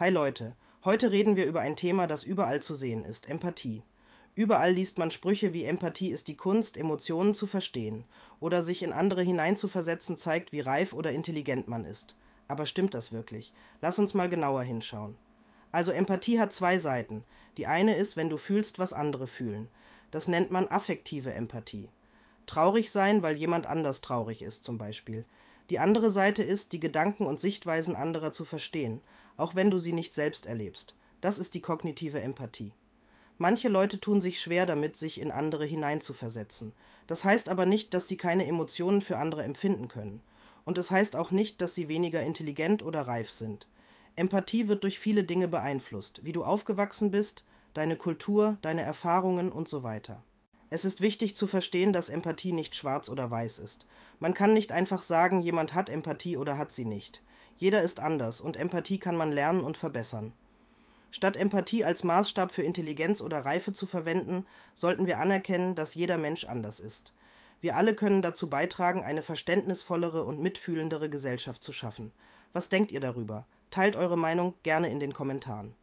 Hi Leute, heute reden wir über ein Thema, das überall zu sehen ist, Empathie. Überall liest man Sprüche wie Empathie ist die Kunst, Emotionen zu verstehen oder sich in andere hineinzuversetzen zeigt, wie reif oder intelligent man ist. Aber stimmt das wirklich? Lass uns mal genauer hinschauen. Also Empathie hat zwei Seiten. Die eine ist, wenn du fühlst, was andere fühlen. Das nennt man affektive Empathie. Traurig sein, weil jemand anders traurig ist zum Beispiel. Die andere Seite ist, die Gedanken und Sichtweisen anderer zu verstehen, auch wenn du sie nicht selbst erlebst. Das ist die kognitive Empathie. Manche Leute tun sich schwer damit, sich in andere hineinzuversetzen. Das heißt aber nicht, dass sie keine Emotionen für andere empfinden können. Und es das heißt auch nicht, dass sie weniger intelligent oder reif sind. Empathie wird durch viele Dinge beeinflusst, wie du aufgewachsen bist, deine Kultur, deine Erfahrungen und so weiter. Es ist wichtig zu verstehen, dass Empathie nicht schwarz oder weiß ist. Man kann nicht einfach sagen, jemand hat Empathie oder hat sie nicht. Jeder ist anders und Empathie kann man lernen und verbessern. Statt Empathie als Maßstab für Intelligenz oder Reife zu verwenden, sollten wir anerkennen, dass jeder Mensch anders ist. Wir alle können dazu beitragen, eine verständnisvollere und mitfühlendere Gesellschaft zu schaffen. Was denkt ihr darüber? Teilt eure Meinung gerne in den Kommentaren.